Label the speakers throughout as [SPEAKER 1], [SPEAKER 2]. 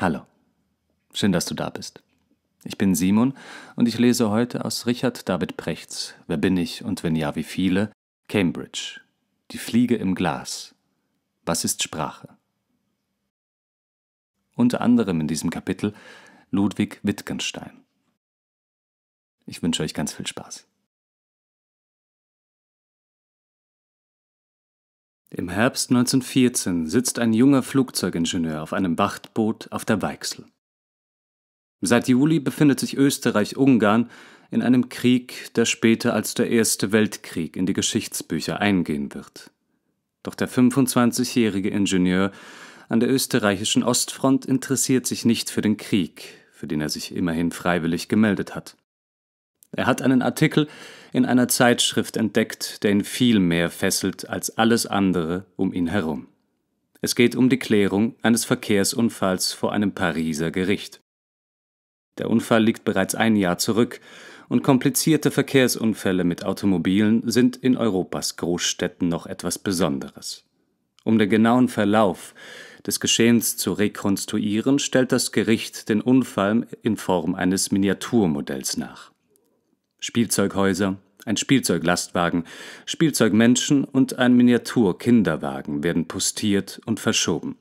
[SPEAKER 1] Hallo, schön, dass du da bist. Ich bin Simon und ich lese heute aus Richard David Prechts Wer bin ich und wenn ja, wie viele? Cambridge. Die Fliege im Glas. Was ist Sprache? Unter anderem in diesem Kapitel Ludwig Wittgenstein. Ich wünsche euch ganz viel Spaß. Im Herbst 1914 sitzt ein junger Flugzeugingenieur auf einem Wachtboot auf der Weichsel. Seit Juli befindet sich Österreich-Ungarn in einem Krieg, der später als der Erste Weltkrieg in die Geschichtsbücher eingehen wird. Doch der 25-jährige Ingenieur an der österreichischen Ostfront interessiert sich nicht für den Krieg, für den er sich immerhin freiwillig gemeldet hat. Er hat einen Artikel in einer Zeitschrift entdeckt, der ihn viel mehr fesselt als alles andere um ihn herum. Es geht um die Klärung eines Verkehrsunfalls vor einem Pariser Gericht. Der Unfall liegt bereits ein Jahr zurück und komplizierte Verkehrsunfälle mit Automobilen sind in Europas Großstädten noch etwas Besonderes. Um den genauen Verlauf des Geschehens zu rekonstruieren, stellt das Gericht den Unfall in Form eines Miniaturmodells nach. Spielzeughäuser, ein Spielzeuglastwagen, Spielzeugmenschen und ein Miniatur-Kinderwagen werden postiert und verschoben.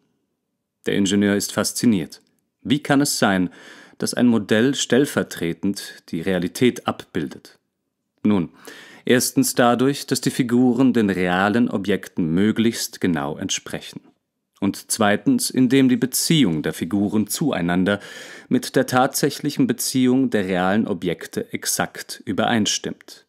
[SPEAKER 1] Der Ingenieur ist fasziniert. Wie kann es sein, dass ein Modell stellvertretend die Realität abbildet? Nun, erstens dadurch, dass die Figuren den realen Objekten möglichst genau entsprechen und zweitens, indem die Beziehung der Figuren zueinander mit der tatsächlichen Beziehung der realen Objekte exakt übereinstimmt.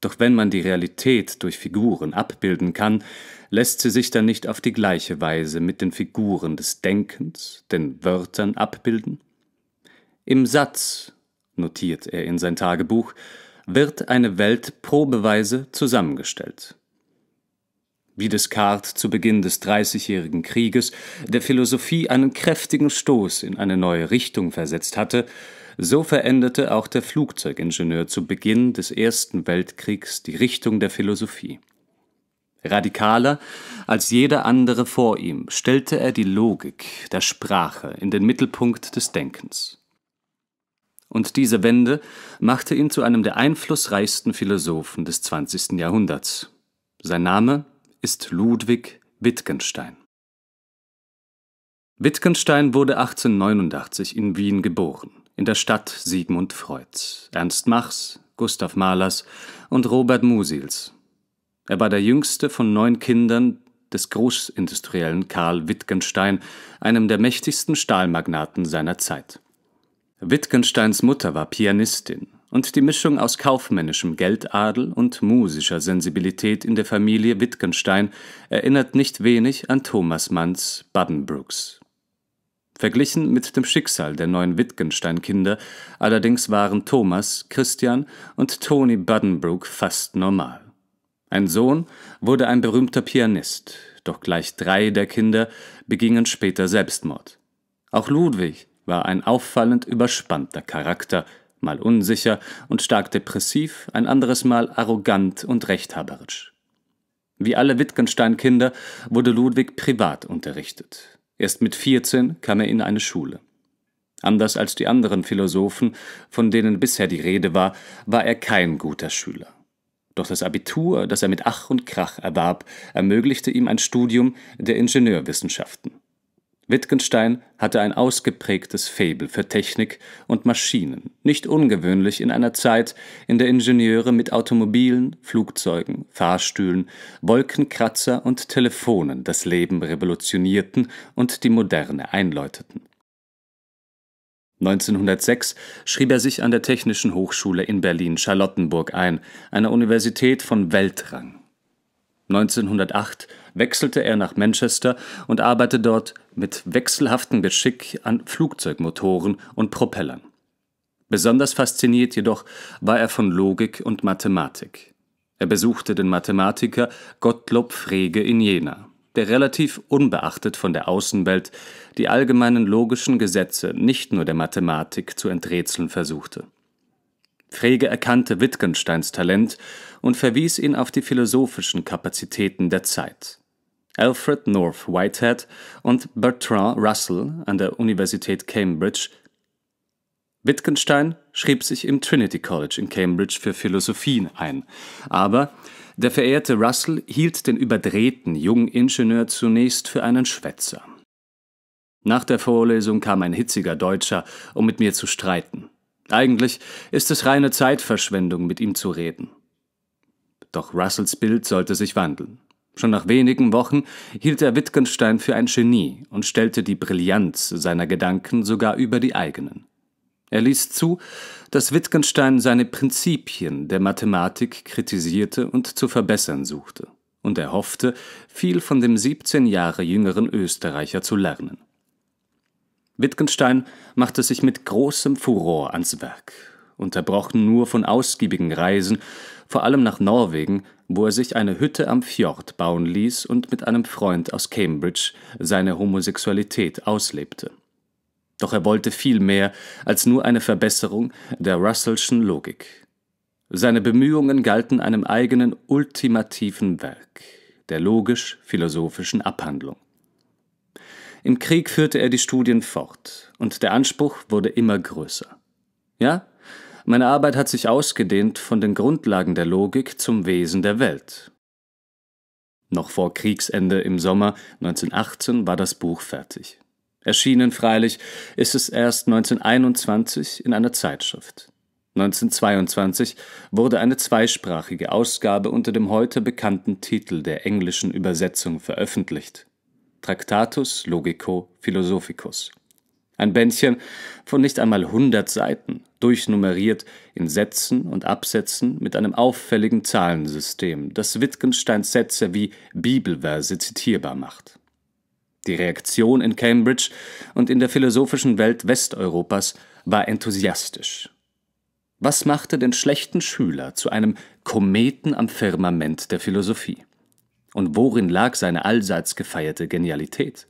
[SPEAKER 1] Doch wenn man die Realität durch Figuren abbilden kann, lässt sie sich dann nicht auf die gleiche Weise mit den Figuren des Denkens, den Wörtern abbilden? Im Satz, notiert er in sein Tagebuch, wird eine Welt probeweise zusammengestellt wie Descartes zu Beginn des Dreißigjährigen Krieges der Philosophie einen kräftigen Stoß in eine neue Richtung versetzt hatte, so veränderte auch der Flugzeugingenieur zu Beginn des Ersten Weltkriegs die Richtung der Philosophie. Radikaler als jeder andere vor ihm stellte er die Logik der Sprache in den Mittelpunkt des Denkens. Und diese Wende machte ihn zu einem der einflussreichsten Philosophen des 20. Jahrhunderts. Sein Name ist Ludwig Wittgenstein. Wittgenstein wurde 1889 in Wien geboren, in der Stadt Sigmund Freuds, Ernst Machs, Gustav Mahlers und Robert Musils. Er war der jüngste von neun Kindern des Großindustriellen Karl Wittgenstein, einem der mächtigsten Stahlmagnaten seiner Zeit. Wittgensteins Mutter war Pianistin und die Mischung aus kaufmännischem Geldadel und musischer Sensibilität in der Familie Wittgenstein erinnert nicht wenig an Thomas Manns Buddenbrooks. Verglichen mit dem Schicksal der neuen Wittgenstein-Kinder allerdings waren Thomas, Christian und Tony Buddenbrook fast normal. Ein Sohn wurde ein berühmter Pianist, doch gleich drei der Kinder begingen später Selbstmord. Auch Ludwig war ein auffallend überspannter Charakter – mal unsicher und stark depressiv, ein anderes Mal arrogant und rechthaberisch. Wie alle Wittgenstein-Kinder wurde Ludwig privat unterrichtet. Erst mit 14 kam er in eine Schule. Anders als die anderen Philosophen, von denen bisher die Rede war, war er kein guter Schüler. Doch das Abitur, das er mit Ach und Krach erwarb, ermöglichte ihm ein Studium der Ingenieurwissenschaften. Wittgenstein hatte ein ausgeprägtes Faible für Technik und Maschinen, nicht ungewöhnlich in einer Zeit, in der Ingenieure mit Automobilen, Flugzeugen, Fahrstühlen, Wolkenkratzer und Telefonen das Leben revolutionierten und die Moderne einläuteten. 1906 schrieb er sich an der Technischen Hochschule in Berlin-Charlottenburg ein, einer Universität von Weltrang. 1908 wechselte er nach Manchester und arbeitete dort mit wechselhaftem Geschick an Flugzeugmotoren und Propellern. Besonders fasziniert jedoch war er von Logik und Mathematik. Er besuchte den Mathematiker Gottlob Frege in Jena, der relativ unbeachtet von der Außenwelt die allgemeinen logischen Gesetze nicht nur der Mathematik zu enträtseln versuchte. Frege erkannte Wittgensteins Talent und verwies ihn auf die philosophischen Kapazitäten der Zeit. Alfred North Whitehead und Bertrand Russell an der Universität Cambridge. Wittgenstein schrieb sich im Trinity College in Cambridge für Philosophien ein, aber der verehrte Russell hielt den überdrehten jungen Ingenieur zunächst für einen Schwätzer. Nach der Vorlesung kam ein hitziger Deutscher, um mit mir zu streiten. Eigentlich ist es reine Zeitverschwendung, mit ihm zu reden. Doch Russells Bild sollte sich wandeln. Schon nach wenigen Wochen hielt er Wittgenstein für ein Genie und stellte die Brillanz seiner Gedanken sogar über die eigenen. Er ließ zu, dass Wittgenstein seine Prinzipien der Mathematik kritisierte und zu verbessern suchte, und er hoffte, viel von dem 17 Jahre jüngeren Österreicher zu lernen. Wittgenstein machte sich mit großem Furor ans Werk, unterbrochen nur von ausgiebigen Reisen, vor allem nach Norwegen wo er sich eine Hütte am Fjord bauen ließ und mit einem Freund aus Cambridge seine Homosexualität auslebte. Doch er wollte viel mehr als nur eine Verbesserung der Russellschen Logik. Seine Bemühungen galten einem eigenen ultimativen Werk, der logisch-philosophischen Abhandlung. Im Krieg führte er die Studien fort, und der Anspruch wurde immer größer. Ja, meine Arbeit hat sich ausgedehnt von den Grundlagen der Logik zum Wesen der Welt. Noch vor Kriegsende im Sommer 1918 war das Buch fertig. Erschienen freilich ist es erst 1921 in einer Zeitschrift. 1922 wurde eine zweisprachige Ausgabe unter dem heute bekannten Titel der englischen Übersetzung veröffentlicht. Tractatus Logico Philosophicus. Ein Bändchen von nicht einmal 100 Seiten, durchnummeriert in Sätzen und Absätzen mit einem auffälligen Zahlensystem, das Wittgensteins Sätze wie Bibelverse zitierbar macht. Die Reaktion in Cambridge und in der philosophischen Welt Westeuropas war enthusiastisch. Was machte den schlechten Schüler zu einem Kometen am Firmament der Philosophie? Und worin lag seine allseits gefeierte Genialität?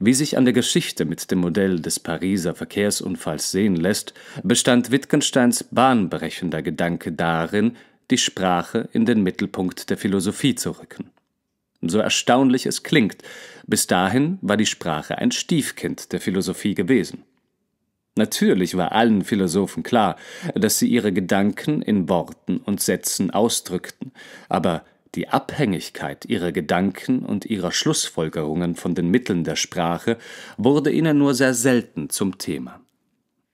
[SPEAKER 1] Wie sich an der Geschichte mit dem Modell des Pariser Verkehrsunfalls sehen lässt, bestand Wittgensteins bahnbrechender Gedanke darin, die Sprache in den Mittelpunkt der Philosophie zu rücken. So erstaunlich es klingt, bis dahin war die Sprache ein Stiefkind der Philosophie gewesen. Natürlich war allen Philosophen klar, dass sie ihre Gedanken in Worten und Sätzen ausdrückten, aber die Abhängigkeit ihrer Gedanken und ihrer Schlussfolgerungen von den Mitteln der Sprache wurde ihnen nur sehr selten zum Thema.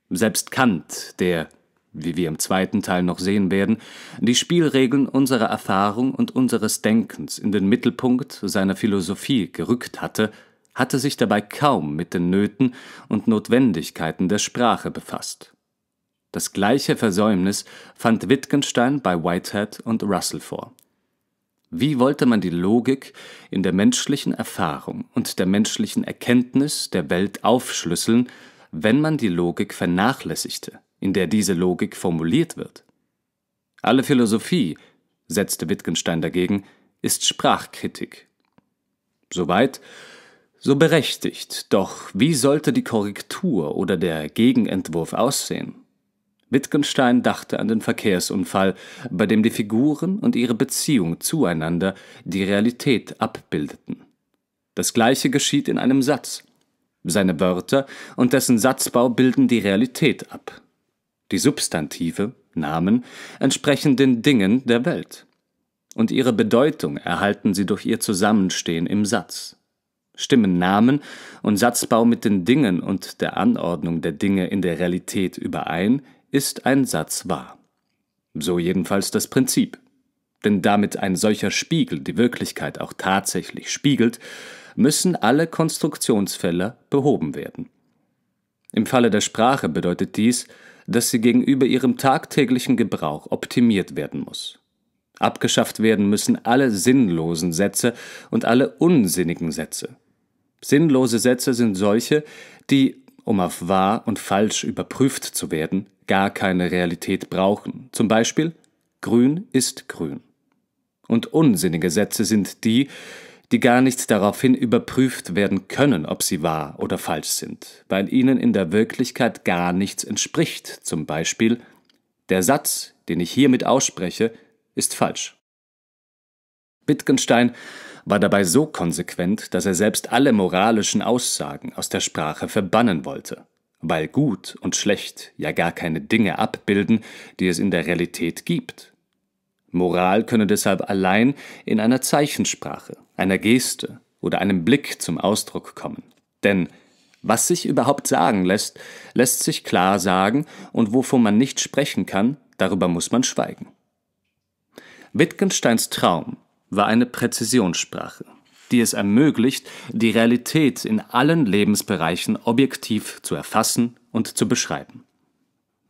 [SPEAKER 1] Selbst Kant, der, wie wir im zweiten Teil noch sehen werden, die Spielregeln unserer Erfahrung und unseres Denkens in den Mittelpunkt seiner Philosophie gerückt hatte, hatte sich dabei kaum mit den Nöten und Notwendigkeiten der Sprache befasst. Das gleiche Versäumnis fand Wittgenstein bei Whitehead und Russell vor. Wie wollte man die Logik in der menschlichen Erfahrung und der menschlichen Erkenntnis der Welt aufschlüsseln, wenn man die Logik vernachlässigte, in der diese Logik formuliert wird? Alle Philosophie, setzte Wittgenstein dagegen, ist Sprachkritik. Soweit, so berechtigt, doch wie sollte die Korrektur oder der Gegenentwurf aussehen? Wittgenstein dachte an den Verkehrsunfall, bei dem die Figuren und ihre Beziehung zueinander die Realität abbildeten. Das gleiche geschieht in einem Satz. Seine Wörter und dessen Satzbau bilden die Realität ab. Die Substantive, Namen, entsprechen den Dingen der Welt. Und ihre Bedeutung erhalten sie durch ihr Zusammenstehen im Satz. Stimmen Namen und Satzbau mit den Dingen und der Anordnung der Dinge in der Realität überein, ist ein Satz wahr. So jedenfalls das Prinzip. Denn damit ein solcher Spiegel die Wirklichkeit auch tatsächlich spiegelt, müssen alle Konstruktionsfälle behoben werden. Im Falle der Sprache bedeutet dies, dass sie gegenüber ihrem tagtäglichen Gebrauch optimiert werden muss. Abgeschafft werden müssen alle sinnlosen Sätze und alle unsinnigen Sätze. Sinnlose Sätze sind solche, die um auf wahr und falsch überprüft zu werden, gar keine Realität brauchen. Zum Beispiel, grün ist grün. Und unsinnige Sätze sind die, die gar nicht daraufhin überprüft werden können, ob sie wahr oder falsch sind, weil ihnen in der Wirklichkeit gar nichts entspricht. Zum Beispiel, der Satz, den ich hiermit ausspreche, ist falsch. Wittgenstein war dabei so konsequent, dass er selbst alle moralischen Aussagen aus der Sprache verbannen wollte, weil gut und schlecht ja gar keine Dinge abbilden, die es in der Realität gibt. Moral könne deshalb allein in einer Zeichensprache, einer Geste oder einem Blick zum Ausdruck kommen. Denn was sich überhaupt sagen lässt, lässt sich klar sagen, und wovon man nicht sprechen kann, darüber muss man schweigen. Wittgensteins Traum war eine Präzisionssprache, die es ermöglicht, die Realität in allen Lebensbereichen objektiv zu erfassen und zu beschreiben.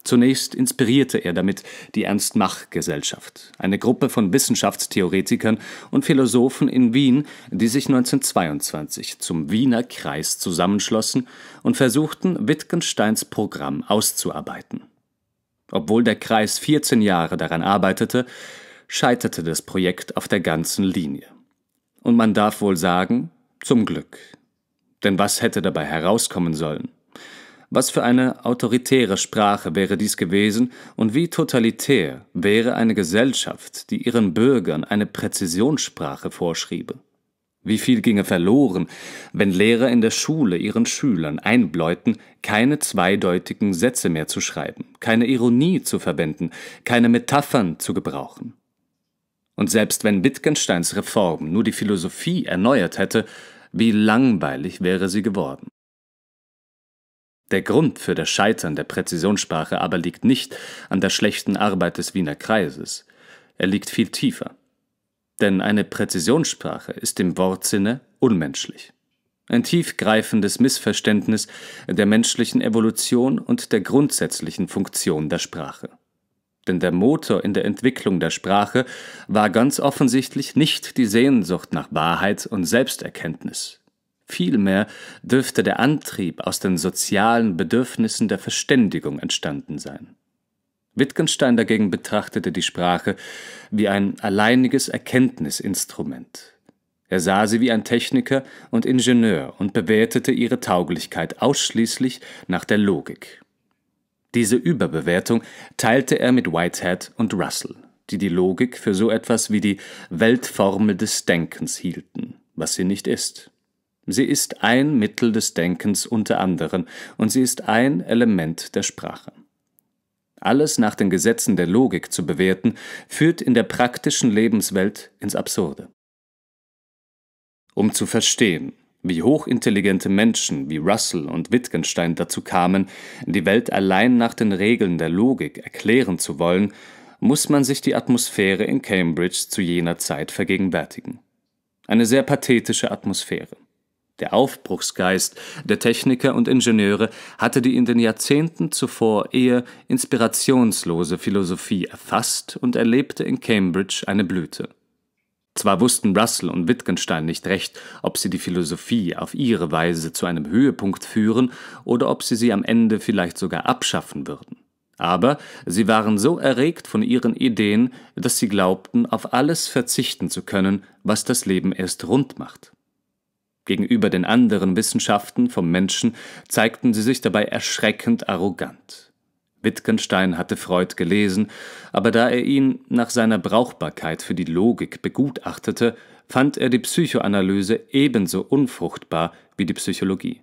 [SPEAKER 1] Zunächst inspirierte er damit die Ernst-Mach-Gesellschaft, eine Gruppe von Wissenschaftstheoretikern und Philosophen in Wien, die sich 1922 zum Wiener Kreis zusammenschlossen und versuchten, Wittgensteins Programm auszuarbeiten. Obwohl der Kreis 14 Jahre daran arbeitete, scheiterte das Projekt auf der ganzen Linie. Und man darf wohl sagen, zum Glück. Denn was hätte dabei herauskommen sollen? Was für eine autoritäre Sprache wäre dies gewesen und wie totalitär wäre eine Gesellschaft, die ihren Bürgern eine Präzisionssprache vorschriebe? Wie viel ginge verloren, wenn Lehrer in der Schule ihren Schülern einbläuten, keine zweideutigen Sätze mehr zu schreiben, keine Ironie zu verwenden, keine Metaphern zu gebrauchen? Und selbst wenn Wittgensteins Reform nur die Philosophie erneuert hätte, wie langweilig wäre sie geworden. Der Grund für das Scheitern der Präzisionssprache aber liegt nicht an der schlechten Arbeit des Wiener Kreises, er liegt viel tiefer. Denn eine Präzisionssprache ist im Wortsinne unmenschlich. Ein tiefgreifendes Missverständnis der menschlichen Evolution und der grundsätzlichen Funktion der Sprache. Denn der Motor in der Entwicklung der Sprache war ganz offensichtlich nicht die Sehnsucht nach Wahrheit und Selbsterkenntnis. Vielmehr dürfte der Antrieb aus den sozialen Bedürfnissen der Verständigung entstanden sein. Wittgenstein dagegen betrachtete die Sprache wie ein alleiniges Erkenntnisinstrument. Er sah sie wie ein Techniker und Ingenieur und bewertete ihre Tauglichkeit ausschließlich nach der Logik. Diese Überbewertung teilte er mit Whitehead und Russell, die die Logik für so etwas wie die Weltformel des Denkens hielten, was sie nicht ist. Sie ist ein Mittel des Denkens unter anderem und sie ist ein Element der Sprache. Alles nach den Gesetzen der Logik zu bewerten, führt in der praktischen Lebenswelt ins Absurde. Um zu verstehen, wie hochintelligente Menschen wie Russell und Wittgenstein dazu kamen, die Welt allein nach den Regeln der Logik erklären zu wollen, muss man sich die Atmosphäre in Cambridge zu jener Zeit vergegenwärtigen. Eine sehr pathetische Atmosphäre. Der Aufbruchsgeist der Techniker und Ingenieure hatte die in den Jahrzehnten zuvor eher inspirationslose Philosophie erfasst und erlebte in Cambridge eine Blüte. Zwar wussten Russell und Wittgenstein nicht recht, ob sie die Philosophie auf ihre Weise zu einem Höhepunkt führen oder ob sie sie am Ende vielleicht sogar abschaffen würden. Aber sie waren so erregt von ihren Ideen, dass sie glaubten, auf alles verzichten zu können, was das Leben erst rund macht. Gegenüber den anderen Wissenschaften vom Menschen zeigten sie sich dabei erschreckend arrogant. Wittgenstein hatte Freud gelesen, aber da er ihn nach seiner Brauchbarkeit für die Logik begutachtete, fand er die Psychoanalyse ebenso unfruchtbar wie die Psychologie.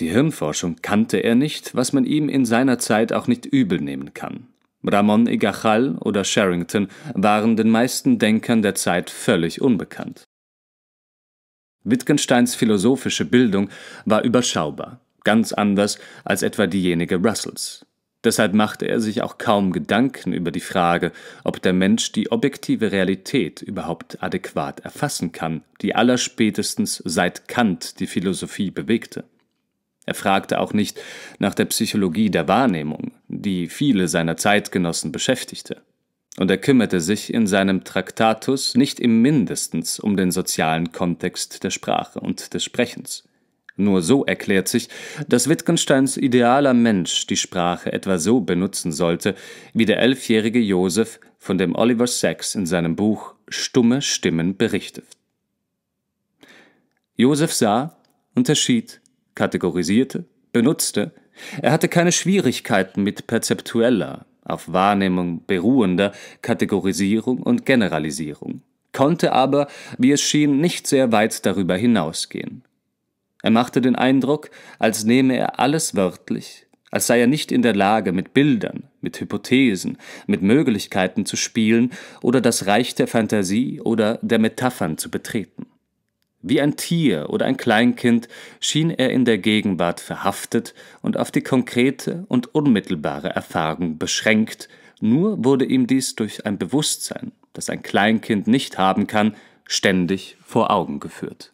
[SPEAKER 1] Die Hirnforschung kannte er nicht, was man ihm in seiner Zeit auch nicht übel nehmen kann. Ramon y Cajal oder Sherrington waren den meisten Denkern der Zeit völlig unbekannt. Wittgensteins philosophische Bildung war überschaubar, ganz anders als etwa diejenige Russells. Deshalb machte er sich auch kaum Gedanken über die Frage, ob der Mensch die objektive Realität überhaupt adäquat erfassen kann, die allerspätestens seit Kant die Philosophie bewegte. Er fragte auch nicht nach der Psychologie der Wahrnehmung, die viele seiner Zeitgenossen beschäftigte. Und er kümmerte sich in seinem Traktatus nicht im mindestens um den sozialen Kontext der Sprache und des Sprechens. Nur so erklärt sich, dass Wittgensteins idealer Mensch die Sprache etwa so benutzen sollte, wie der elfjährige Josef von dem Oliver Sacks in seinem Buch Stumme Stimmen berichtet. Josef sah, unterschied, kategorisierte, benutzte, er hatte keine Schwierigkeiten mit perzeptueller, auf Wahrnehmung beruhender Kategorisierung und Generalisierung, konnte aber, wie es schien, nicht sehr weit darüber hinausgehen er machte den Eindruck, als nehme er alles wörtlich, als sei er nicht in der Lage, mit Bildern, mit Hypothesen, mit Möglichkeiten zu spielen oder das Reich der Fantasie oder der Metaphern zu betreten. Wie ein Tier oder ein Kleinkind schien er in der Gegenwart verhaftet und auf die konkrete und unmittelbare Erfahrung beschränkt, nur wurde ihm dies durch ein Bewusstsein, das ein Kleinkind nicht haben kann, ständig vor Augen geführt.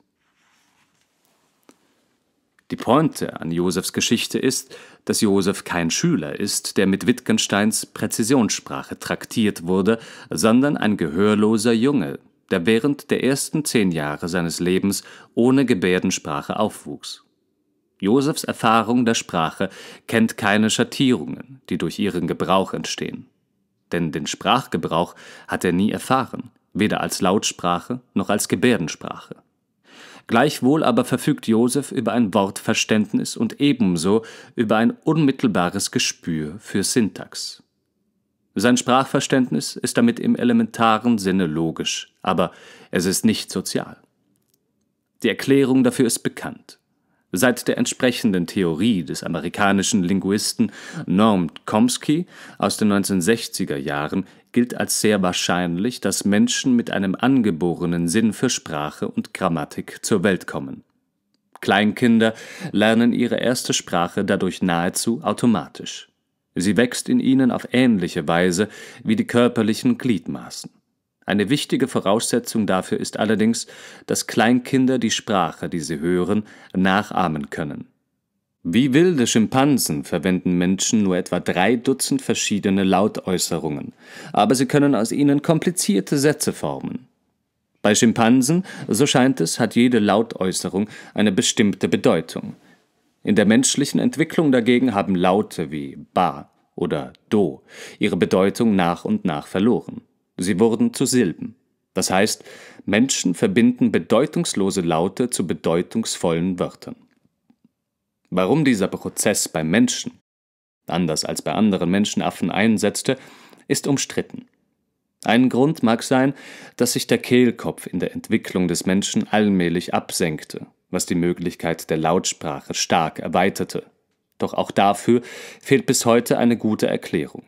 [SPEAKER 1] Die Pointe an Josefs Geschichte ist, dass Josef kein Schüler ist, der mit Wittgensteins Präzisionssprache traktiert wurde, sondern ein gehörloser Junge, der während der ersten zehn Jahre seines Lebens ohne Gebärdensprache aufwuchs. Josefs Erfahrung der Sprache kennt keine Schattierungen, die durch ihren Gebrauch entstehen. Denn den Sprachgebrauch hat er nie erfahren, weder als Lautsprache noch als Gebärdensprache. Gleichwohl aber verfügt Josef über ein Wortverständnis und ebenso über ein unmittelbares Gespür für Syntax. Sein Sprachverständnis ist damit im elementaren Sinne logisch, aber es ist nicht sozial. Die Erklärung dafür ist bekannt. Seit der entsprechenden Theorie des amerikanischen Linguisten Norm Chomsky aus den 1960er Jahren gilt als sehr wahrscheinlich, dass Menschen mit einem angeborenen Sinn für Sprache und Grammatik zur Welt kommen. Kleinkinder lernen ihre erste Sprache dadurch nahezu automatisch. Sie wächst in ihnen auf ähnliche Weise wie die körperlichen Gliedmaßen. Eine wichtige Voraussetzung dafür ist allerdings, dass Kleinkinder die Sprache, die sie hören, nachahmen können. Wie wilde Schimpansen verwenden Menschen nur etwa drei Dutzend verschiedene Lautäußerungen, aber sie können aus ihnen komplizierte Sätze formen. Bei Schimpansen, so scheint es, hat jede Lautäußerung eine bestimmte Bedeutung. In der menschlichen Entwicklung dagegen haben Laute wie ba oder do ihre Bedeutung nach und nach verloren. Sie wurden zu Silben. Das heißt, Menschen verbinden bedeutungslose Laute zu bedeutungsvollen Wörtern. Warum dieser Prozess beim Menschen, anders als bei anderen Menschenaffen, einsetzte, ist umstritten. Ein Grund mag sein, dass sich der Kehlkopf in der Entwicklung des Menschen allmählich absenkte, was die Möglichkeit der Lautsprache stark erweiterte. Doch auch dafür fehlt bis heute eine gute Erklärung.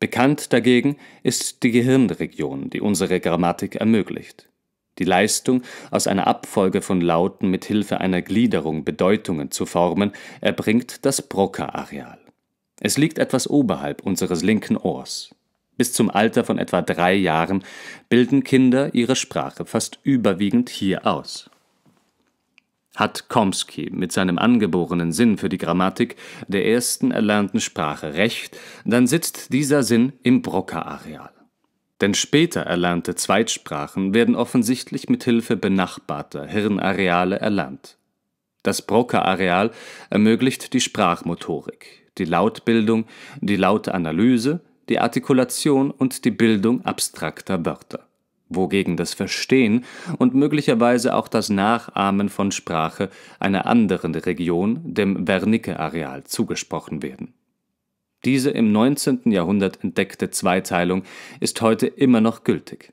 [SPEAKER 1] Bekannt dagegen ist die Gehirnregion, die unsere Grammatik ermöglicht die Leistung, aus einer Abfolge von Lauten mit Hilfe einer Gliederung Bedeutungen zu formen, erbringt das Broca-Areal. Es liegt etwas oberhalb unseres linken Ohrs. Bis zum Alter von etwa drei Jahren bilden Kinder ihre Sprache fast überwiegend hier aus. Hat Komsky mit seinem angeborenen Sinn für die Grammatik der ersten erlernten Sprache recht, dann sitzt dieser Sinn im Broca-Areal. Denn später erlernte Zweitsprachen werden offensichtlich mit Hilfe benachbarter Hirnareale erlernt. Das Broca-Areal ermöglicht die Sprachmotorik, die Lautbildung, die Lautanalyse, die Artikulation und die Bildung abstrakter Wörter, wogegen das Verstehen und möglicherweise auch das Nachahmen von Sprache einer anderen Region, dem Wernicke-Areal, zugesprochen werden diese im 19. Jahrhundert entdeckte Zweiteilung ist heute immer noch gültig.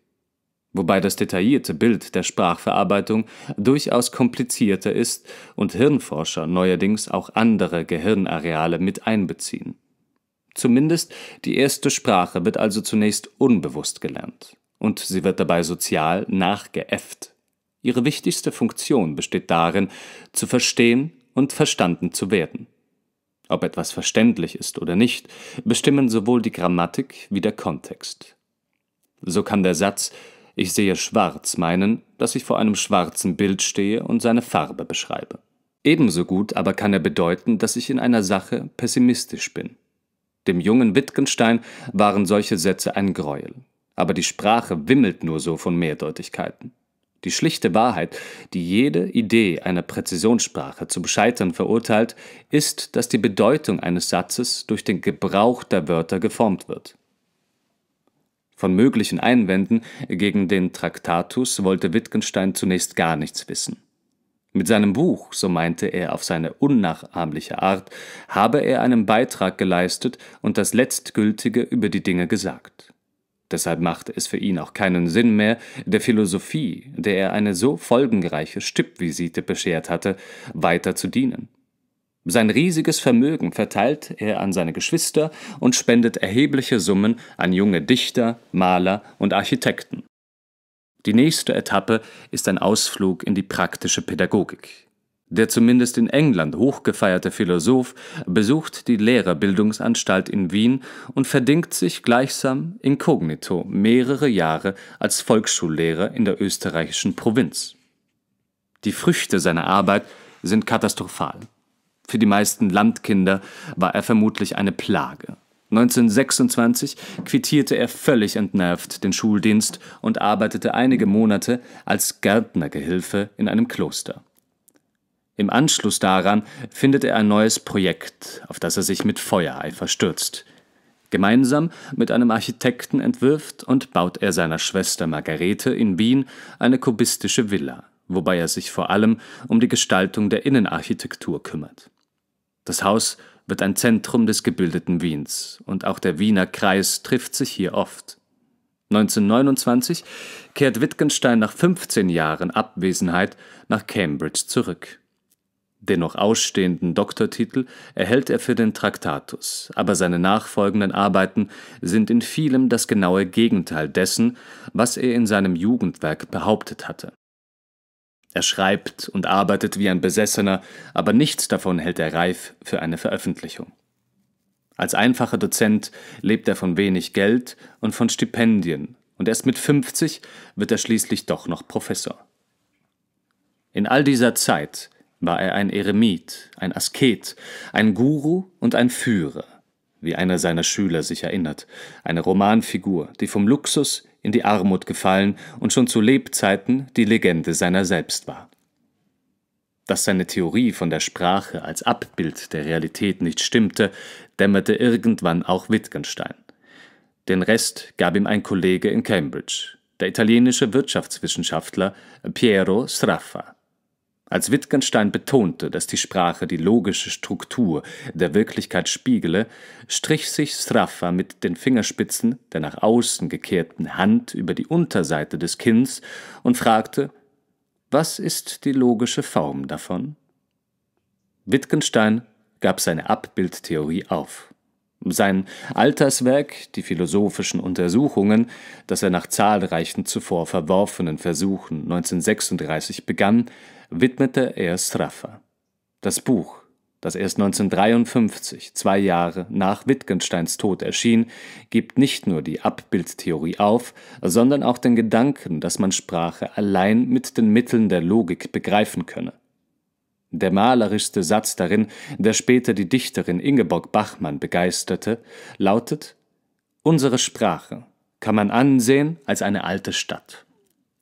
[SPEAKER 1] Wobei das detaillierte Bild der Sprachverarbeitung durchaus komplizierter ist und Hirnforscher neuerdings auch andere Gehirnareale mit einbeziehen. Zumindest die erste Sprache wird also zunächst unbewusst gelernt und sie wird dabei sozial nachgeäfft. Ihre wichtigste Funktion besteht darin, zu verstehen und verstanden zu werden. Ob etwas verständlich ist oder nicht, bestimmen sowohl die Grammatik wie der Kontext. So kann der Satz Ich sehe schwarz meinen, dass ich vor einem schwarzen Bild stehe und seine Farbe beschreibe. Ebenso gut aber kann er bedeuten, dass ich in einer Sache pessimistisch bin. Dem jungen Wittgenstein waren solche Sätze ein Greuel, aber die Sprache wimmelt nur so von Mehrdeutigkeiten. Die schlichte Wahrheit, die jede Idee einer Präzisionssprache zum Scheitern verurteilt, ist, dass die Bedeutung eines Satzes durch den Gebrauch der Wörter geformt wird. Von möglichen Einwänden gegen den Traktatus wollte Wittgenstein zunächst gar nichts wissen. Mit seinem Buch, so meinte er auf seine unnachahmliche Art, habe er einen Beitrag geleistet und das Letztgültige über die Dinge gesagt. Deshalb machte es für ihn auch keinen Sinn mehr, der Philosophie, der er eine so folgenreiche Stippvisite beschert hatte, weiter zu dienen. Sein riesiges Vermögen verteilt er an seine Geschwister und spendet erhebliche Summen an junge Dichter, Maler und Architekten. Die nächste Etappe ist ein Ausflug in die praktische Pädagogik. Der zumindest in England hochgefeierte Philosoph besucht die Lehrerbildungsanstalt in Wien und verdingt sich gleichsam inkognito mehrere Jahre als Volksschullehrer in der österreichischen Provinz. Die Früchte seiner Arbeit sind katastrophal. Für die meisten Landkinder war er vermutlich eine Plage. 1926 quittierte er völlig entnervt den Schuldienst und arbeitete einige Monate als Gärtnergehilfe in einem Kloster. Im Anschluss daran findet er ein neues Projekt, auf das er sich mit Feuereifer stürzt. Gemeinsam mit einem Architekten entwirft und baut er seiner Schwester Margarete in Wien eine kubistische Villa, wobei er sich vor allem um die Gestaltung der Innenarchitektur kümmert. Das Haus wird ein Zentrum des gebildeten Wiens und auch der Wiener Kreis trifft sich hier oft. 1929 kehrt Wittgenstein nach 15 Jahren Abwesenheit nach Cambridge zurück. Den noch ausstehenden Doktortitel erhält er für den Traktatus, aber seine nachfolgenden Arbeiten sind in vielem das genaue Gegenteil dessen, was er in seinem Jugendwerk behauptet hatte. Er schreibt und arbeitet wie ein Besessener, aber nichts davon hält er reif für eine Veröffentlichung. Als einfacher Dozent lebt er von wenig Geld und von Stipendien, und erst mit 50 wird er schließlich doch noch Professor. In all dieser Zeit war er ein Eremit, ein Asket, ein Guru und ein Führer, wie einer seiner Schüler sich erinnert, eine Romanfigur, die vom Luxus in die Armut gefallen und schon zu Lebzeiten die Legende seiner selbst war. Dass seine Theorie von der Sprache als Abbild der Realität nicht stimmte, dämmerte irgendwann auch Wittgenstein. Den Rest gab ihm ein Kollege in Cambridge, der italienische Wirtschaftswissenschaftler Piero Straffa. Als Wittgenstein betonte, dass die Sprache die logische Struktur der Wirklichkeit spiegele, strich sich Sraffa mit den Fingerspitzen der nach außen gekehrten Hand über die Unterseite des Kinns und fragte, was ist die logische Form davon? Wittgenstein gab seine Abbildtheorie auf. Sein Alterswerk, die philosophischen Untersuchungen, das er nach zahlreichen zuvor verworfenen Versuchen 1936 begann, widmete er Straffa. Das Buch, das erst 1953, zwei Jahre nach Wittgensteins Tod erschien, gibt nicht nur die Abbildtheorie auf, sondern auch den Gedanken, dass man Sprache allein mit den Mitteln der Logik begreifen könne. Der malerischste Satz darin, der später die Dichterin Ingeborg Bachmann begeisterte, lautet Unsere Sprache kann man ansehen als eine alte Stadt.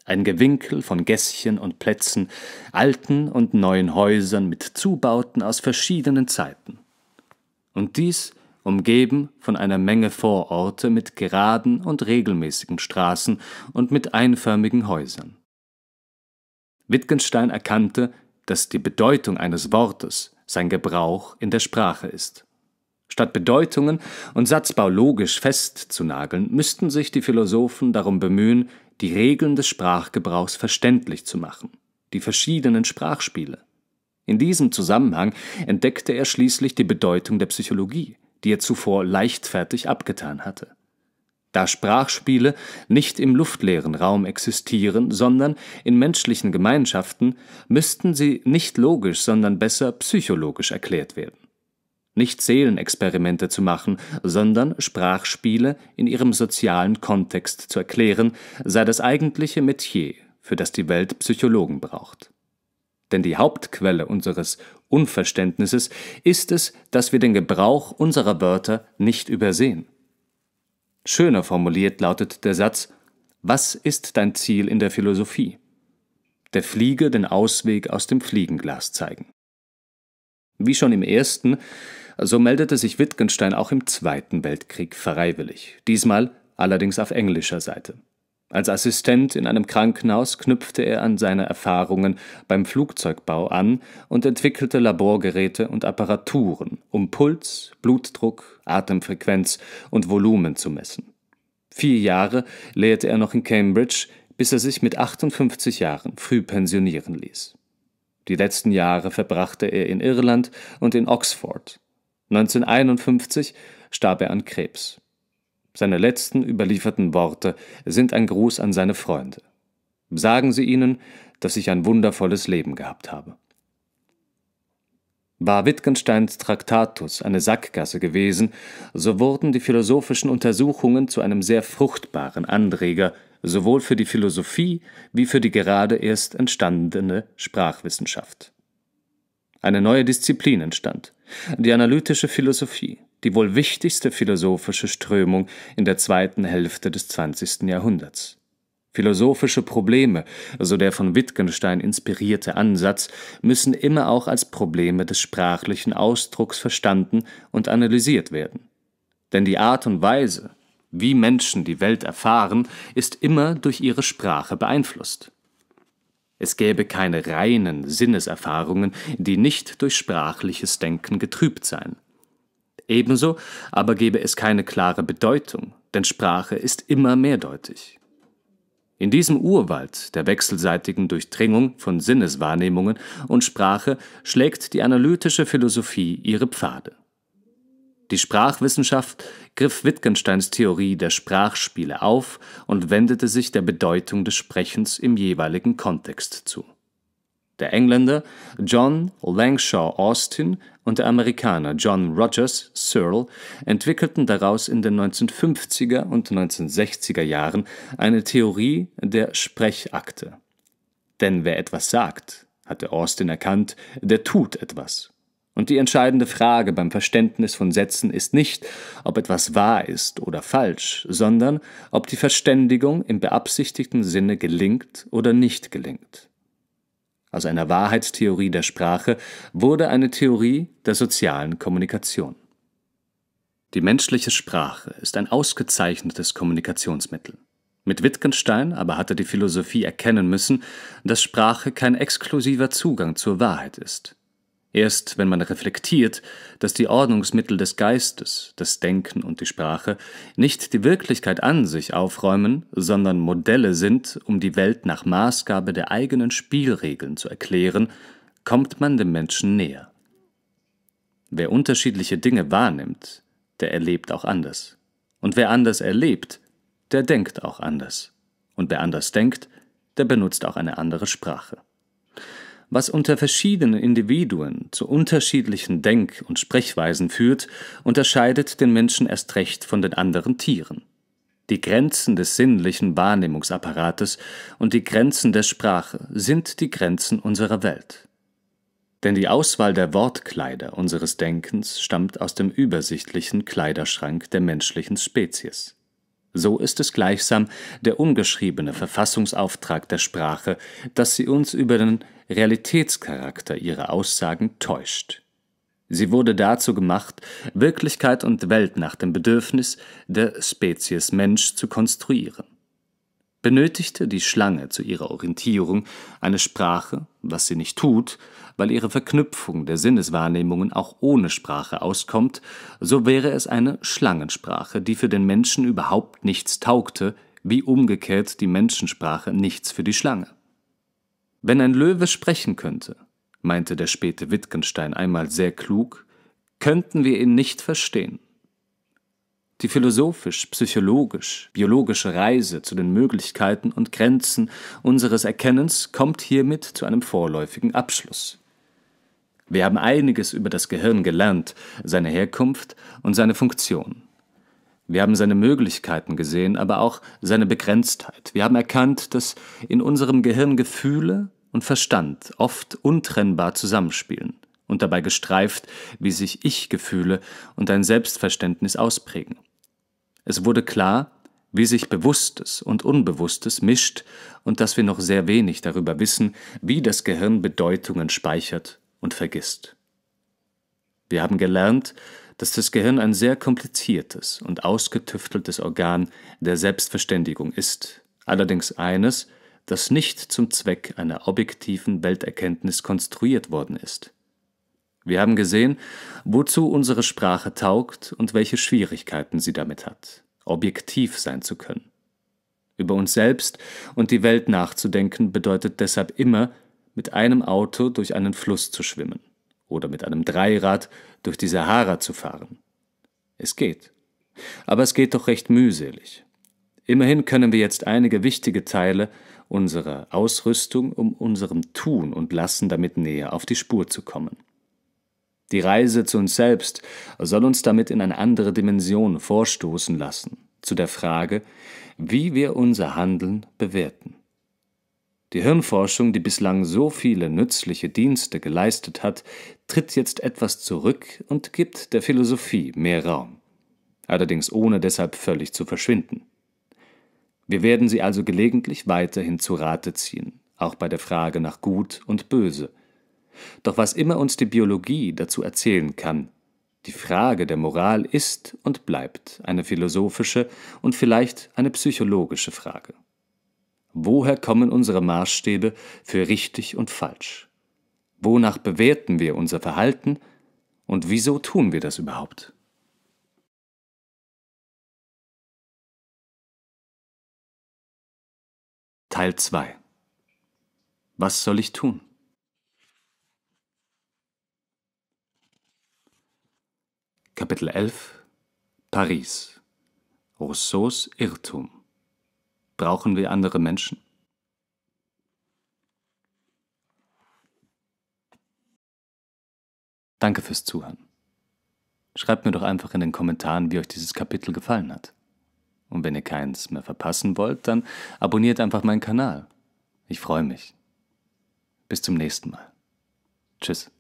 [SPEAKER 1] Ein Gewinkel von Gässchen und Plätzen, alten und neuen Häusern mit Zubauten aus verschiedenen Zeiten. Und dies umgeben von einer Menge Vororte mit geraden und regelmäßigen Straßen und mit einförmigen Häusern. Wittgenstein erkannte, dass die Bedeutung eines Wortes sein Gebrauch in der Sprache ist. Statt Bedeutungen und Satzbau logisch festzunageln, müssten sich die Philosophen darum bemühen, die Regeln des Sprachgebrauchs verständlich zu machen, die verschiedenen Sprachspiele. In diesem Zusammenhang entdeckte er schließlich die Bedeutung der Psychologie, die er zuvor leichtfertig abgetan hatte da Sprachspiele nicht im luftleeren Raum existieren, sondern in menschlichen Gemeinschaften, müssten sie nicht logisch, sondern besser psychologisch erklärt werden. Nicht Seelenexperimente zu machen, sondern Sprachspiele in ihrem sozialen Kontext zu erklären, sei das eigentliche Metier, für das die Welt Psychologen braucht. Denn die Hauptquelle unseres Unverständnisses ist es, dass wir den Gebrauch unserer Wörter nicht übersehen. Schöner formuliert lautet der Satz Was ist dein Ziel in der Philosophie? Der Flieger den Ausweg aus dem Fliegenglas zeigen. Wie schon im ersten, so meldete sich Wittgenstein auch im Zweiten Weltkrieg freiwillig, diesmal allerdings auf englischer Seite. Als Assistent in einem Krankenhaus knüpfte er an seine Erfahrungen beim Flugzeugbau an und entwickelte Laborgeräte und Apparaturen, um Puls, Blutdruck, Atemfrequenz und Volumen zu messen. Vier Jahre lehrte er noch in Cambridge, bis er sich mit 58 Jahren früh pensionieren ließ. Die letzten Jahre verbrachte er in Irland und in Oxford. 1951 starb er an Krebs. Seine letzten überlieferten Worte sind ein Gruß an seine Freunde. Sagen Sie ihnen, dass ich ein wundervolles Leben gehabt habe. War Wittgensteins Traktatus eine Sackgasse gewesen, so wurden die philosophischen Untersuchungen zu einem sehr fruchtbaren Anreger, sowohl für die Philosophie wie für die gerade erst entstandene Sprachwissenschaft. Eine neue Disziplin entstand, die analytische Philosophie die wohl wichtigste philosophische Strömung in der zweiten Hälfte des 20. Jahrhunderts. Philosophische Probleme, also der von Wittgenstein inspirierte Ansatz, müssen immer auch als Probleme des sprachlichen Ausdrucks verstanden und analysiert werden. Denn die Art und Weise, wie Menschen die Welt erfahren, ist immer durch ihre Sprache beeinflusst. Es gäbe keine reinen Sinneserfahrungen, die nicht durch sprachliches Denken getrübt seien. Ebenso aber gebe es keine klare Bedeutung, denn Sprache ist immer mehrdeutig. In diesem Urwald der wechselseitigen Durchdringung von Sinneswahrnehmungen und Sprache schlägt die analytische Philosophie ihre Pfade. Die Sprachwissenschaft griff Wittgensteins Theorie der Sprachspiele auf und wendete sich der Bedeutung des Sprechens im jeweiligen Kontext zu. Der Engländer John Langshaw Austin und der Amerikaner John Rogers Searle entwickelten daraus in den 1950er und 1960er Jahren eine Theorie der Sprechakte. Denn wer etwas sagt, hatte Austin erkannt, der tut etwas. Und die entscheidende Frage beim Verständnis von Sätzen ist nicht, ob etwas wahr ist oder falsch, sondern ob die Verständigung im beabsichtigten Sinne gelingt oder nicht gelingt aus also einer Wahrheitstheorie der Sprache, wurde eine Theorie der sozialen Kommunikation. Die menschliche Sprache ist ein ausgezeichnetes Kommunikationsmittel. Mit Wittgenstein aber hatte die Philosophie erkennen müssen, dass Sprache kein exklusiver Zugang zur Wahrheit ist. Erst wenn man reflektiert, dass die Ordnungsmittel des Geistes, das Denken und die Sprache, nicht die Wirklichkeit an sich aufräumen, sondern Modelle sind, um die Welt nach Maßgabe der eigenen Spielregeln zu erklären, kommt man dem Menschen näher. Wer unterschiedliche Dinge wahrnimmt, der erlebt auch anders. Und wer anders erlebt, der denkt auch anders. Und wer anders denkt, der benutzt auch eine andere Sprache was unter verschiedenen Individuen zu unterschiedlichen Denk- und Sprechweisen führt, unterscheidet den Menschen erst recht von den anderen Tieren. Die Grenzen des sinnlichen Wahrnehmungsapparates und die Grenzen der Sprache sind die Grenzen unserer Welt. Denn die Auswahl der Wortkleider unseres Denkens stammt aus dem übersichtlichen Kleiderschrank der menschlichen Spezies. So ist es gleichsam der ungeschriebene Verfassungsauftrag der Sprache, dass sie uns über den Realitätscharakter ihrer Aussagen täuscht. Sie wurde dazu gemacht, Wirklichkeit und Welt nach dem Bedürfnis der Spezies Mensch zu konstruieren benötigte die Schlange zu ihrer Orientierung eine Sprache, was sie nicht tut, weil ihre Verknüpfung der Sinneswahrnehmungen auch ohne Sprache auskommt, so wäre es eine Schlangensprache, die für den Menschen überhaupt nichts taugte, wie umgekehrt die Menschensprache nichts für die Schlange. Wenn ein Löwe sprechen könnte, meinte der späte Wittgenstein einmal sehr klug, könnten wir ihn nicht verstehen die philosophisch-psychologisch-biologische Reise zu den Möglichkeiten und Grenzen unseres Erkennens kommt hiermit zu einem vorläufigen Abschluss. Wir haben einiges über das Gehirn gelernt, seine Herkunft und seine Funktion. Wir haben seine Möglichkeiten gesehen, aber auch seine Begrenztheit. Wir haben erkannt, dass in unserem Gehirn Gefühle und Verstand oft untrennbar zusammenspielen und dabei gestreift, wie sich Ich-Gefühle und ein Selbstverständnis ausprägen. Es wurde klar, wie sich Bewusstes und Unbewusstes mischt und dass wir noch sehr wenig darüber wissen, wie das Gehirn Bedeutungen speichert und vergisst. Wir haben gelernt, dass das Gehirn ein sehr kompliziertes und ausgetüfteltes Organ der Selbstverständigung ist, allerdings eines, das nicht zum Zweck einer objektiven Welterkenntnis konstruiert worden ist. Wir haben gesehen, wozu unsere Sprache taugt und welche Schwierigkeiten sie damit hat, objektiv sein zu können. Über uns selbst und die Welt nachzudenken bedeutet deshalb immer, mit einem Auto durch einen Fluss zu schwimmen oder mit einem Dreirad durch die Sahara zu fahren. Es geht. Aber es geht doch recht mühselig. Immerhin können wir jetzt einige wichtige Teile unserer Ausrüstung um unserem Tun und Lassen damit näher auf die Spur zu kommen. Die Reise zu uns selbst soll uns damit in eine andere Dimension vorstoßen lassen, zu der Frage, wie wir unser Handeln bewerten. Die Hirnforschung, die bislang so viele nützliche Dienste geleistet hat, tritt jetzt etwas zurück und gibt der Philosophie mehr Raum, allerdings ohne deshalb völlig zu verschwinden. Wir werden sie also gelegentlich weiterhin zu Rate ziehen, auch bei der Frage nach Gut und Böse – doch was immer uns die Biologie dazu erzählen kann, die Frage der Moral ist und bleibt eine philosophische und vielleicht eine psychologische Frage. Woher kommen unsere Maßstäbe für richtig und falsch? Wonach bewerten wir unser Verhalten und wieso tun wir das überhaupt? Teil 2 Was soll ich tun? Kapitel 11 Paris Rousseaus Irrtum Brauchen wir andere Menschen? Danke fürs Zuhören. Schreibt mir doch einfach in den Kommentaren, wie euch dieses Kapitel gefallen hat. Und wenn ihr keins mehr verpassen wollt, dann abonniert einfach meinen Kanal. Ich freue mich. Bis zum nächsten Mal. Tschüss.